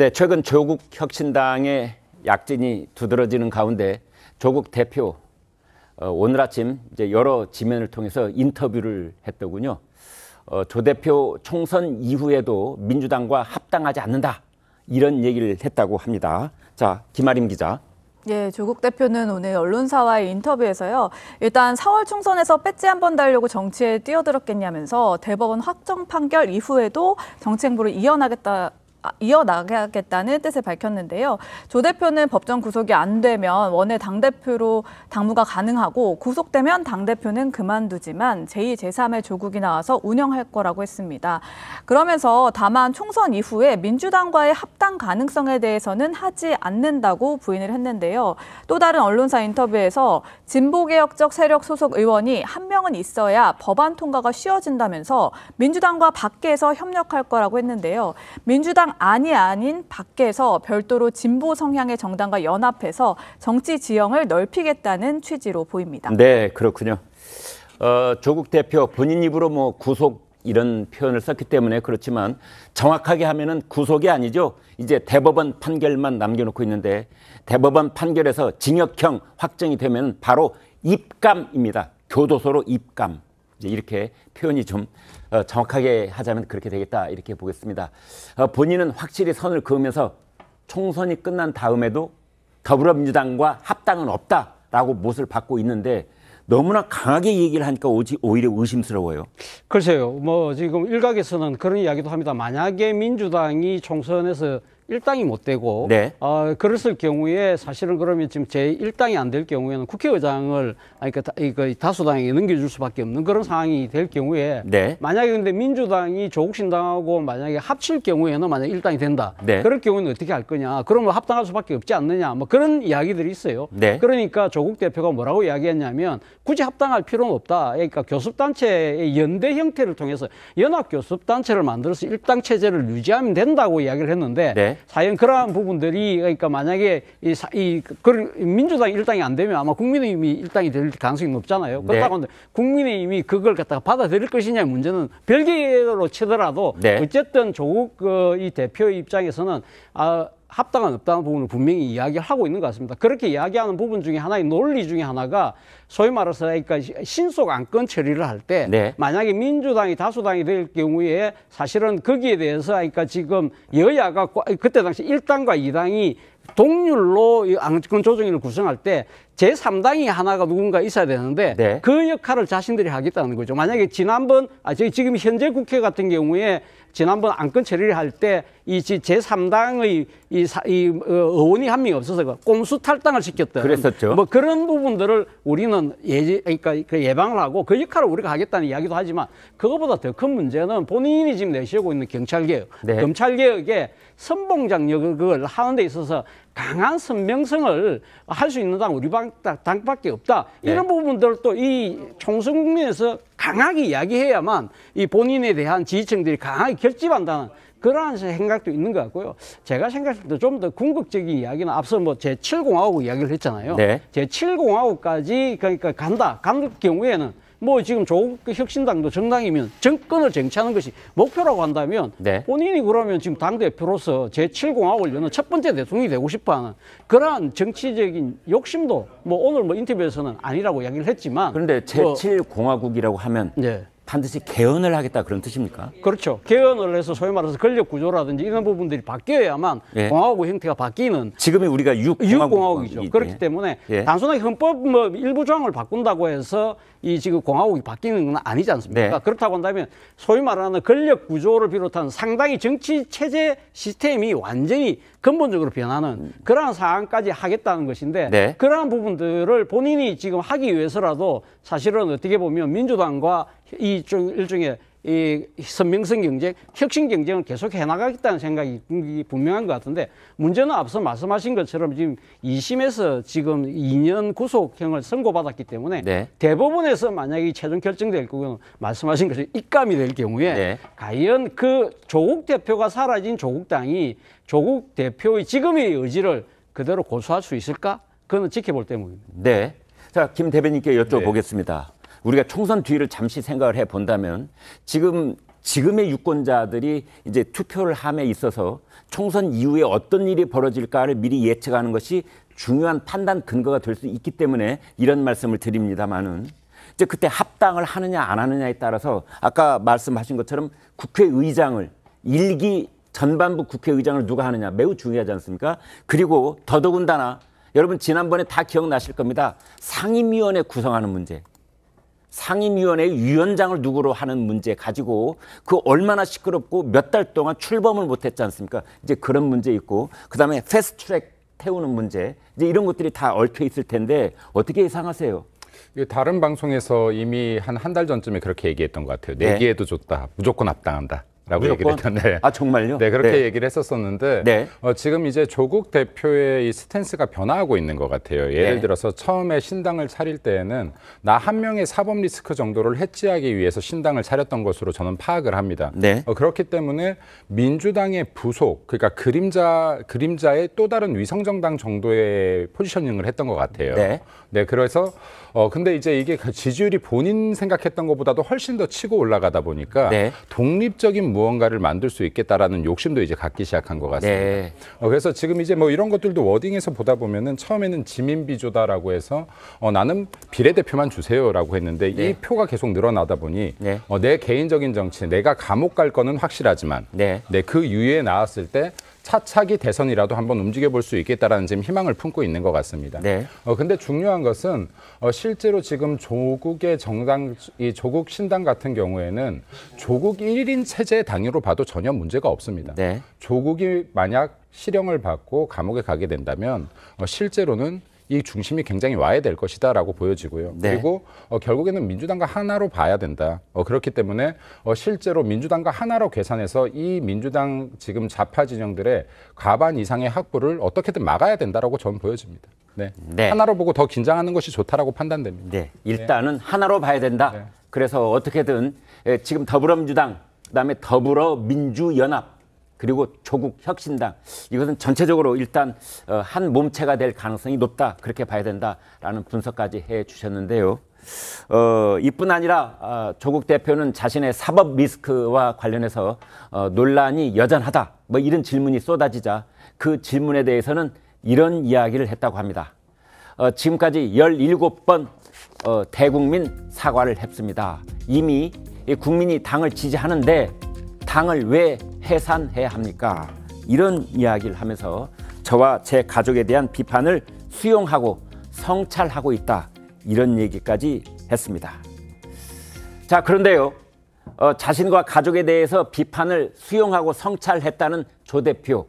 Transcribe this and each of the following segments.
네, 최근 조국 혁신당의 약진이 두드러지는 가운데 조국 대표 어, 오늘 아침 이제 여러 지면을 통해서 인터뷰를 했더군요. 어, 조 대표 총선 이후에도 민주당과 합당하지 않는다 이런 얘기를 했다고 합니다. 자, 김아림 기자. 예, 조국 대표는 오늘 언론사와의 인터뷰에서요. 일단 4월 총선에서 배지 한번 달려고 정치에 뛰어들었겠냐면서 대법원 확정 판결 이후에도 정치 행보를 이어나겠다 아, 이어나가겠다는 뜻을 밝혔는데요. 조 대표는 법정 구속이 안 되면 원외 당대표로 당무가 가능하고 구속되면 당대표는 그만두지만 제2, 제3의 조국이 나와서 운영할 거라고 했습니다. 그러면서 다만 총선 이후에 민주당과의 합당 가능성에 대해서는 하지 않는다고 부인을 했는데요. 또 다른 언론사 인터뷰에서 진보개혁적 세력 소속 의원이 한 명은 있어야 법안 통과가 쉬워진다면서 민주당과 밖에서 협력할 거라고 했는데요. 민주당 정당 안이 아닌 밖에서 별도로 진보 성향의 정당과 연합해서 정치 지형을 넓히겠다는 취지로 보입니다. 네, 그렇군요. 어, 조국 대표 본인 입으로 뭐 구속 이런 표현을 썼기 때문에 그렇지만 정확하게 하면은 구속이 아니죠. 이제 대법원 판결만 남겨놓고 있는데 대법원 판결에서 징역형 확정이 되면 바로 입감입니다. 교도소로 입감. 이제 이렇게 표현이 좀 어, 정확하게 하자면 그렇게 되겠다 이렇게 보겠습니다. 어, 본인은 확실히 선을 그으면서 총선이 끝난 다음에도 더불어민주당과 합당은 없다라고 못을 받고 있는데 너무나 강하게 얘기를 하니까 오지, 오히려 의심스러워요. 글쎄요. 뭐 지금 일각에서는 그런 이야기도 합니다. 만약에 민주당이 총선에서 일당이 못 되고 네. 어, 그랬을 경우에 사실은 그러면 지금 제 일당이 안 될 경우에는 국회의장을 아니 그 그러니까 다수당에게 넘겨줄 수밖에 없는 그런 상황이 될 경우에 네. 만약에 근데 민주당이 조국신당하고 만약에 합칠 경우에는 만약 일당이 된다 네. 그럴 경우는 어떻게 할 거냐 그러면 합당할 수밖에 없지 않느냐 뭐 그런 이야기들이 있어요 네. 그러니까 조국 대표가 뭐라고 이야기했냐면 굳이 합당할 필요는 없다 그러니까 교섭단체의 연대 형태를 통해서 연합 교섭단체를 만들어서 일당 체제를 유지하면 된다고 이야기를 했는데 네. 사연 그러한 부분들이 그러니까 만약에 이, 사, 이 그런 민주당 일당이 안 되면 아마 국민의힘이 일당이 될 가능성이 높잖아요. 네. 그렇다고 하는데 국민의힘이 그걸 갖다가 받아들일 것이냐 문제는 별개로 치더라도 네. 어쨌든 조국 그, 이 대표 입장에서는 아 합당한 없다는 부분을 분명히 이야기하고 를 있는 것 같습니다. 그렇게 이야기하는 부분 중에 하나의 논리 중에 하나가 소위 말해서 그러니까 신속 안건 처리를 할때 네. 만약에 민주당이 다수당이 될 경우에 사실은 거기에 대해서 그러니까 지금 여야가 그때 당시 1당과2당이 동률로 안건 조정위를 구성할 때 제3당이 하나가 누군가 있어야 되는데 네. 그 역할을 자신들이 하겠다는 거죠. 만약에 지난번 아 저희 지금 현재 국회 같은 경우에 지난번 안건 처리를 할 때 이 제3당의 이, 사, 이 어, 의원이 한 명이 없어서 그 꼼수 탈당을 시켰던 그랬었죠. 뭐 그런 부분들을 우리는 예지 그러니까 그 예방을 하고 그 역할을 우리가 하겠다는 이야기도 하지만 그것보다 더 큰 문제는 본인이 지금 내세우고 있는 경찰 개혁, 네. 검찰 개혁에 선봉장역을 하는 데 있어서 강한 선명성을 할 수 있는 당 우리 방, 당밖에 없다. 이런 네. 부분들도 이 총선 국면에서 강하게 이야기해야만 이 본인에 대한 지지층들이 강하게 결집한다는 그러한 생각도 있는 것 같고요. 제가 생각할 때좀 더 궁극적인 이야기는 앞서 뭐 제7공화국 이야기를 했잖아요. 네. 제7공화국까지 그러니까 간다. 간 경우에는 뭐 지금 조국 그 혁신당도 정당이면 정권을 쟁취하는 것이 목표라고 한다면 네. 본인이 그러면 지금 당 대표로서 제7공화국을 여는 첫 번째 대통령이 되고 싶어하는 그러한 정치적인 욕심도 뭐 오늘 뭐 인터뷰에서는 아니라고 이야기를 했지만 그런데 뭐 제7공화국이라고 하면 네. 반드시 개헌을 하겠다 그런 뜻입니까? 그렇죠. 개헌을 해서 소위 말해서 권력 구조라든지 이런 부분들이 바뀌어야만 예. 공화국 형태가 바뀌는 지금의 우리가 육공화국이죠. 예. 그렇기 때문에 예. 단순하게 헌법 뭐 일부 조항을 바꾼다고 해서 이 지금 공화국이 바뀌는 건 아니지 않습니까? 네. 그렇다고 한다면 소위 말하는 권력 구조를 비롯한 상당히 정치 체제 시스템이 완전히 근본적으로 변하는 음. 그러한 사안까지 하겠다는 것인데 네. 그러한 부분들을 본인이 지금 하기 위해서라도 사실은 어떻게 보면 민주당과 이 일종의 이 선명성 경쟁, 혁신 경쟁을 계속 해나가겠다는 생각이 분명한 것 같은데 문제는 앞서 말씀하신 것처럼 지금 2심에서 지금 2년 구속형을 선고받았기 때문에 네. 대법원에서 만약에 최종 결정될 경우는 말씀하신 것처럼 입감이 될 경우에 네. 과연 그 조국 대표가 사라진 조국당이 조국 대표의 지금의 의지를 그대로 고수할 수 있을까? 그거는 지켜볼 때목입니다 네. 자, 김 대변인께 여쭤보겠습니다. 네. 우리가 총선 뒤를 잠시 생각을 해 본다면 지금 지금의 유권자들이 이제 투표를 함에 있어서 총선 이후에 어떤 일이 벌어질까를 미리 예측하는 것이 중요한 판단 근거가 될 수 있기 때문에 이런 말씀을 드립니다만은 이제 그때 합당을 하느냐 안 하느냐에 따라서 아까 말씀하신 것처럼 국회의장을 일기 전반부 국회의장을 누가 하느냐 매우 중요하지 않습니까? 그리고 더더군다나 여러분 지난번에 다 기억나실 겁니다. 상임위원회 구성하는 문제. 상임위원회 위원장을 누구로 하는 문제 가지고 그 얼마나 시끄럽고 몇 달 동안 출범을 못했지 않습니까? 이제 그런 문제 있고 그다음에 패스트트랙 태우는 문제 이제 이런 것들이 다 얽혀 있을 텐데 어떻게 예상하세요? 예, 다른 방송에서 이미 한 한 달 전쯤에 그렇게 얘기했던 것 같아요. 내기에도 네. 좋다. 네. 무조건 합당한다. 라고 무조건? 얘기를 했는데. 네. 아, 정말요? 네, 그렇게 네. 얘기를 했었었는데 네. 어, 지금 이제 조국 대표의 이 스탠스가 변화하고 있는 것 같아요. 예를 네. 들어서 처음에 신당을 차릴 때에는 나 한 명의 사법 리스크 정도를 해지하기 위해서 신당을 차렸던 것으로 저는 파악을 합니다. 네. 어, 그렇기 때문에 민주당의 부속, 그러니까 그림자 그림자의 또 다른 위성정당 정도의 포지셔닝을 했던 것 같아요. 네, 네 그래서 어 근데 이제 이게 지지율이 본인 생각했던 것보다도 훨씬 더 치고 올라가다 보니까 독립적인 무언가를 만들 수 있겠다라는 욕심도 이제 갖기 시작한 것 같습니다. 네. 어, 그래서 지금 이제 뭐 이런 것들도 워딩에서 보다 보면은 처음에는 지민비조다라고 해서 어, 나는 비례대표만 주세요라고 했는데 네. 이 표가 계속 늘어나다 보니 네. 어, 내 개인적인 정치, 내가 감옥 갈 거는 확실하지만 네. 내그 네, 유예에 나왔을 때 차차기 대선이라도 한번 움직여볼 수 있겠다라는 지금 희망을 품고 있는 것 같습니다. 네. 어, 근데 중요한 것은 어, 실제로 지금 조국의 정당, 이 조국 신당 같은 경우에는 조국 1인 체제 단위로 봐도 전혀 문제가 없습니다. 네. 조국이 만약 실형을 받고 감옥에 가게 된다면 어, 실제로는 이 중심이 굉장히 와야 될 것이다라고 보여지고요. 네. 그리고 어, 결국에는 민주당과 하나로 봐야 된다. 어, 그렇기 때문에 어, 실제로 민주당과 하나로 계산해서 이 민주당 지금 좌파 진영들의 과반 이상의 확보를 어떻게든 막아야 된다라고 저는 보여집니다. 네. 네. 하나로 보고 더 긴장하는 것이 좋다라고 판단됩니다. 네. 일단은 네. 하나로 봐야 된다. 네. 그래서 어떻게든 지금 더불어민주당 그다음에 더불어민주연합 그리고 조국 혁신당 이것은 전체적으로 일단 어, 한 몸체가 될 가능성이 높다 그렇게 봐야 된다라는 분석까지 해 주셨는데요. 어, 이뿐 아니라 어, 조국 대표는 자신의 사법 리스크와 관련해서 어, 논란이 여전하다 뭐 이런 질문이 쏟아지자 그 질문에 대해서는 이런 이야기를 했다고 합니다. 어, 지금까지 17번 어, 대국민 사과를 했습니다. 이미 국민이 당을 지지하는데 당을 왜 해산해야 합니까? 이런 이야기를 하면서 저와 제 가족에 대한 비판을 수용하고 성찰하고 있다. 이런 얘기까지 했습니다. 자, 그런데요. 어, 자신과 가족에 대해서 비판을 수용하고 성찰했다는 조 대표.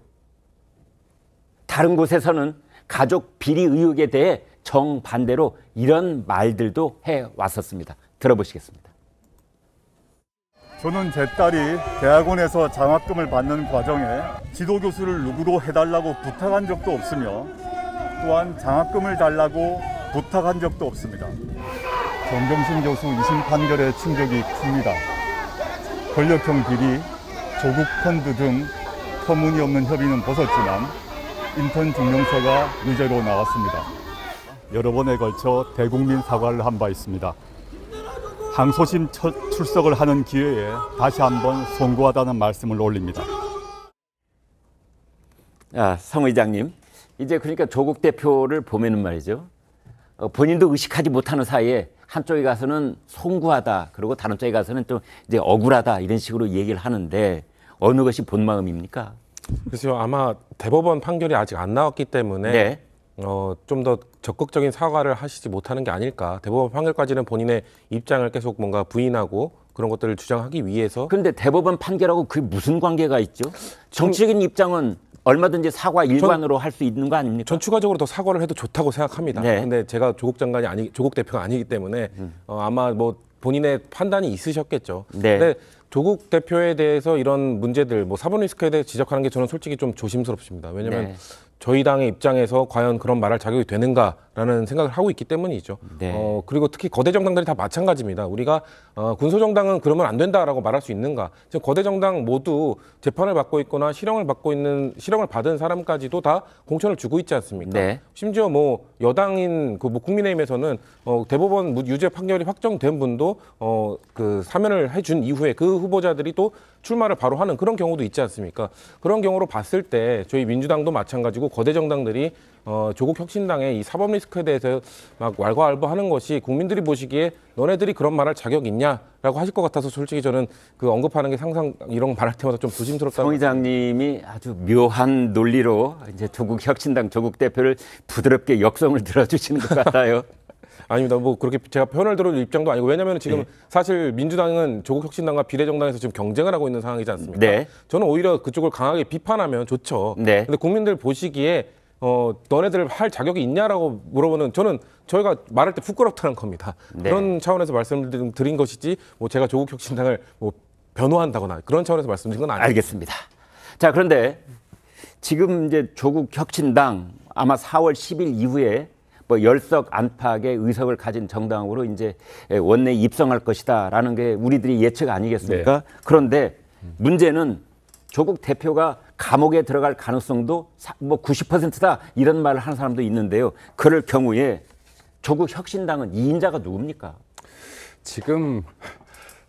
다른 곳에서는 가족 비리 의혹에 대해 정반대로 이런 말들도 해 왔었습니다. 들어보시겠습니다. 저는 제 딸이 대학원에서 장학금을 받는 과정에 지도교수를 누구로 해달라고 부탁한 적도 없으며 또한 장학금을 달라고 부탁한 적도 없습니다. 정경심 교수 2심 판결의 충격이 큽니다. 권력형 비리, 조국 펀드 등 터무니없는 협의는 벗었지만 인턴 증명서가 유죄로 나왔습니다. 여러 번에 걸쳐 대국민 사과를 한 바 있습니다. 항소심 첫 출석을 하는 기회에 다시 한번 송구하다는 말씀을 올립니다. 아, 성 의장님, 이제 그러니까 조국 대표를 보면은 말이죠. 어, 본인도 의식하지 못하는 사이에 한쪽에 가서는 송구하다, 그리고 다른 쪽에 가서는 좀 이제 억울하다 이런 식으로 얘기를 하는데 어느 것이 본 마음입니까? 글쎄요, 아마 대법원 판결이 아직 안 나왔기 때문에 네. 어, 좀 더 적극적인 사과를 하시지 못하는 게 아닐까. 대법원 판결까지는 본인의 입장을 계속 뭔가 부인하고 그런 것들을 주장하기 위해서. 그런데 대법원 판결하고 그게 무슨 관계가 있죠? 정치적인 전, 입장은 얼마든지 사과 일관으로 할 수 있는 거 아닙니까? 전 추가적으로 더 사과를 해도 좋다고 생각합니다. 네. 근데 제가 조국 장관이 아니 조국 대표가 아니기 때문에 음. 어, 아마 뭐 본인의 판단이 있으셨겠죠. 네. 근데 조국 대표에 대해서 이런 문제들, 뭐 사법 리스크에 대해 지적하는 게 저는 솔직히 좀 조심스럽습니다. 왜냐하면 네. 저희 당의 입장에서 과연 그런 말할 자격이 되는가 라는 생각을 하고 있기 때문이죠. 네. 어, 그리고 특히 거대 정당들이 다 마찬가지입니다. 우리가 어, 군소 정당은 그러면 안 된다라고 말할 수 있는가? 지금 거대 정당 모두 재판을 받고 있거나 실형을 받고 있는 실형을 받은 사람까지도 다 공천을 주고 있지 않습니까? 네. 심지어 뭐 여당인 그 뭐 국민의힘에서는 어, 대법원 유죄 판결이 확정된 분도 어, 그 사면을 해준 이후에 그 후보자들이 또 출마를 바로 하는 그런 경우도 있지 않습니까? 그런 경우로 봤을 때 저희 민주당도 마찬가지고 거대 정당들이 어, 조국 혁신당의 이 사법 리스크에 대해서 막 왈가왈부하는 것이 국민들이 보시기에 너네들이 그런 말할 자격 있냐라고 하실 것 같아서 솔직히 저는 그 언급하는 게 상상 이런 말할 때마다 좀 조심스럽다. 성 의장님이 아주 묘한 논리로 이제 조국 혁신당 조국 대표를 부드럽게 역성을 들어주시는 것 같아요. 아닙니다. 뭐 그렇게 제가 편을 들어 입장도 아니고 왜냐하면 지금 네. 사실 민주당은 조국 혁신당과 비례정당에서 지금 경쟁을 하고 있는 상황이지 않습니까? 네. 저는 오히려 그쪽을 강하게 비판하면 좋죠. 네. 근데 국민들 보시기에 어, 너네들 할 자격이 있냐라고 물어보는 저는 저희가 말할 때 부끄럽다는 겁니다. 네. 그런 차원에서 말씀드린 것이지 뭐 제가 조국 혁신당을 뭐 변호한다거나 그런 차원에서 말씀드린 건 아니에요. 알겠습니다. 자, 그런데 지금 이제 조국 혁신당 아마 4월 10일 이후에 뭐 열석 안팎의 의석을 가진 정당으로 이제 원내 입성할 것이다라는 게 우리들이 예측 아니겠습니까? 네. 그런데 문제는 조국 대표가 감옥에 들어갈 가능성도 뭐 90%다 이런 말을 하는 사람도 있는데요. 그럴 경우에 조국 혁신당은 이인자가 누굽니까? 지금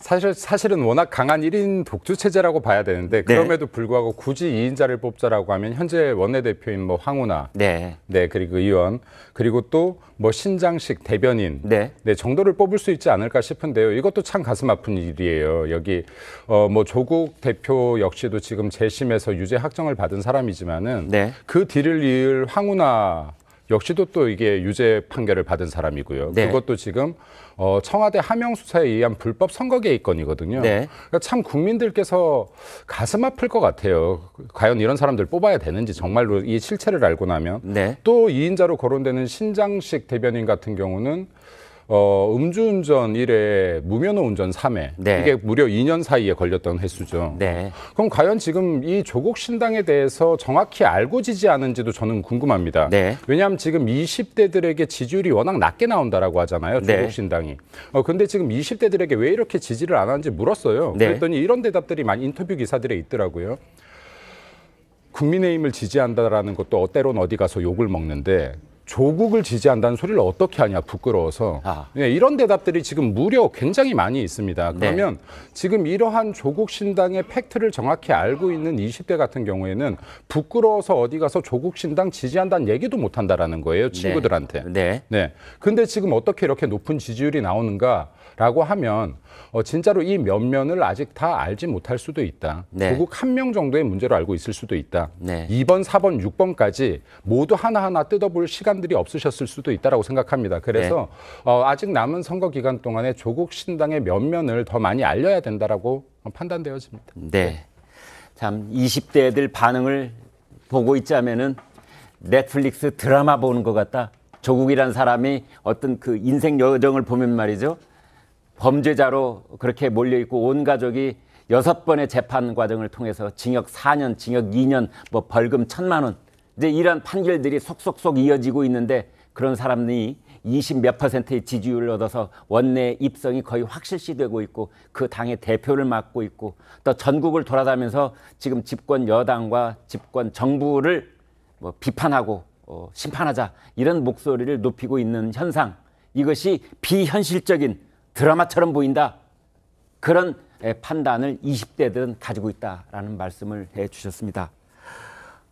사실 사실은 워낙 강한 1인 독주 체제라고 봐야 되는데 네. 그럼에도 불구하고 굳이 2인자를 뽑자라고 하면 현재 원내대표인 뭐 황우나 네. 네 그리고 의원 그리고 또 뭐 신장식 대변인 네. 네. 정도를 뽑을 수 있지 않을까 싶은데요. 이것도 참 가슴 아픈 일이에요. 여기 어뭐 조국 대표 역시도 지금 재심에서 유죄 확정을 받은 사람이지만은 네. 그 뒤를 이을 황우나 역시도 또 이게 유죄 판결을 받은 사람이고요. 네. 그것도 지금 어, 청와대 하명 수사에 의한 불법 선거 개입 건이거든요. 네. 그러니까 참 국민들께서 가슴 아플 것 같아요. 과연 이런 사람들 뽑아야 되는지 정말로 이 실체를 알고 나면 네. 또 2인자로 거론되는 신장식 대변인 같은 경우는 어, 음주운전 1회, 무면허 운전 3회. 네. 이게 무려 2년 사이에 걸렸던 횟수죠. 네. 그럼 과연 지금 이 조국 신당에 대해서 정확히 알고 지지않은지도 저는 궁금합니다. 네. 왜냐하면 지금 20대들에게 지지율이 워낙 낮게 나온다라고 하잖아요. 네. 조국 신당이. 어, 근데 지금 20대들에게 왜 이렇게 지지를 안 하는지 물었어요. 네. 그랬더니 이런 대답들이 많이 인터뷰 기사들에 있더라고요. 국민의힘을 지지한다라는 것도 어때론 어디 가서 욕을 먹는데 조국을 지지한다는 소리를 어떻게 하냐 부끄러워서 아. 네, 이런 대답들이 지금 무려 굉장히 많이 있습니다. 네. 그러면 네. 지금 이러한 조국 신당의 팩트를 정확히 알고 있는 20대 같은 경우에는 부끄러워서 어디 가서 조국 신당 지지한다는 얘기도 못 한다라는 거예요 네. 친구들한테. 네. 네. 네. 근데 지금 어떻게 이렇게 높은 지지율이 나오는가라고 하면 어, 진짜로 이 면면을 아직 다 알지 못할 수도 있다. 네. 조국 한 명 정도의 문제로 알고 있을 수도 있다. 네. 2번, 4번, 6번까지 모두 하나하나 뜯어볼 시간. 시간들이 없으셨을 수도 있다라고 생각합니다. 그래서 네. 어, 아직 남은 선거 기간 동안에 조국 신당의 면면을 더 많이 알려야 된다라고 판단되어집니다. 네. 참 20대들 반응을 보고 있자면은 넷플릭스 드라마 보는 것 같다. 조국이란 사람이 어떤 그 인생 여정을 보면 말이죠. 범죄자로 그렇게 몰려 있고 온 가족이 여섯 번의 재판 과정을 통해서 징역 4년, 징역 2년, 뭐 벌금 천만 원 이제 이런 판결들이 속속속 이어지고 있는데 그런 사람이 20 몇 퍼센트의 지지율을 얻어서 원내 입성이 거의 확실시 되고 있고 그 당의 대표를 맡고 있고 또 전국을 돌아다면서 니 지금 집권 여당과 집권 정부를 뭐 비판하고 어, 심판하자 이런 목소리를 높이고 있는 현상 이것이 비현실적인 드라마처럼 보인다 그런 판단을 20대들은 가지고 있다라는 말씀을 해 주셨습니다.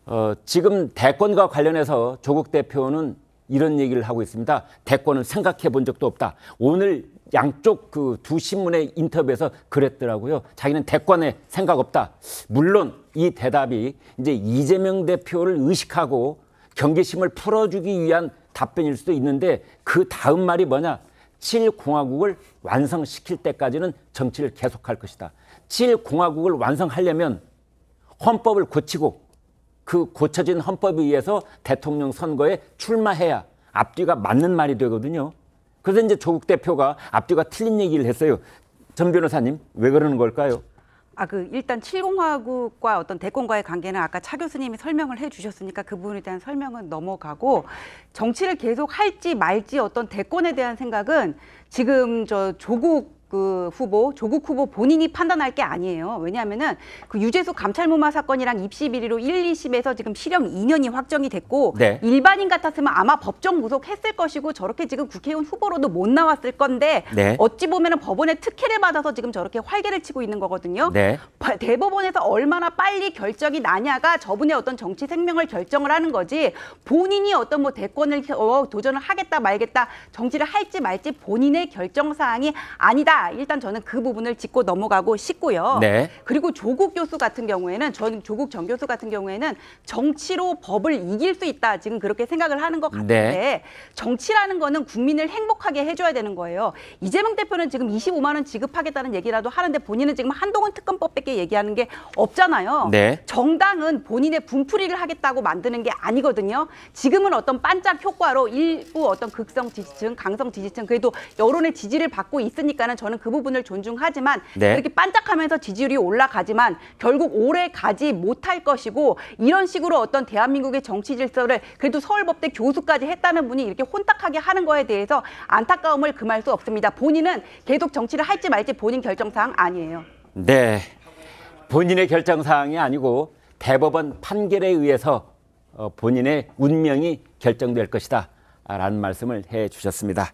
어, 지금 대권과 관련해서 조국 대표는 이런 얘기를 하고 있습니다. 대권은 생각해 본 적도 없다. 오늘 양쪽 그 두 신문의 인터뷰에서 그랬더라고요. 자기는 대권에 생각 없다. 물론 이 대답이 이제 이재명 대표를 의식하고 경계심을 풀어주기 위한 답변일 수도 있는데 그 다음 말이 뭐냐? 7공화국을 완성시킬 때까지는 정치를 계속할 것이다. 7공화국을 완성하려면 헌법을 고치고 그 고쳐진 헌법에 의해서 대통령 선거에 출마해야 앞뒤가 맞는 말이 되거든요. 그래서 이제 조국 대표가 앞뒤가 틀린 얘기를 했어요. 전 변호사님, 왜 그러는 걸까요? 아, 그 일단 7공화국과 어떤 대권과의 관계는 아까 차 교수님이 설명을 해 주셨으니까 그 부분에 대한 설명은 넘어가고 정치를 계속 할지 말지 어떤 대권에 대한 생각은 지금 저 조국 그 후보 조국 후보 본인이 판단할 게 아니에요. 왜냐하면은 그 유재수 감찰무마 사건이랑 입시 비리로 1, 2심에서 지금 실형 2년이 확정이 됐고 네. 일반인 같았으면 아마 법정 구속했을 것이고 저렇게 지금 국회의원 후보로도 못 나왔을 건데 네. 어찌 보면은 법원의 특혜를 받아서 지금 저렇게 활개를 치고 있는 거거든요. 네. 대법원에서 얼마나 빨리 결정이 나냐가 저분의 어떤 정치 생명을 결정을 하는 거지 본인이 어떤 뭐 대권을 어, 도전을 하겠다 말겠다 정치를 할지 말지 본인의 결정 사항이 아니다. 일단 저는 그 부분을 짚고 넘어가고 싶고요. 네. 그리고 조국 교수 같은 경우에는 전 조국 전 교수 같은 경우에는 정치로 법을 이길 수 있다. 지금 그렇게 생각을 하는 것 네. 같은데 네. 정치라는 거는 국민을 행복하게 해줘야 되는 거예요. 이재명 대표는 지금 25만 원 지급하겠다는 얘기라도 하는데 본인은 지금 한동훈 특검법밖에 얘기하는 게 없잖아요. 네. 정당은 본인의 분풀이를 하겠다고 만드는 게 아니거든요. 지금은 어떤 반짝 효과로 일부 어떤 극성 지지층, 강성 지지층 그래도 여론의 지지를 받고 있으니까는 저는 저는 그 부분을 존중하지만 네. 그렇게 반짝하면서 지지율이 올라가지만 결국 오래 가지 못할 것이고 이런 식으로 어떤 대한민국의 정치 질서를 그래도 서울법대 교수까지 했다는 분이 이렇게 혼탁하게 하는 거에 대해서 안타까움을 금할 수 없습니다. 본인은 계속 정치를 할지 말지 본인 결정사항 아니에요. 네. 본인의 결정사항이 아니고 대법원 판결에 의해서 어, 본인의 운명이 결정될 것이다. 라는 말씀을 해 주셨습니다.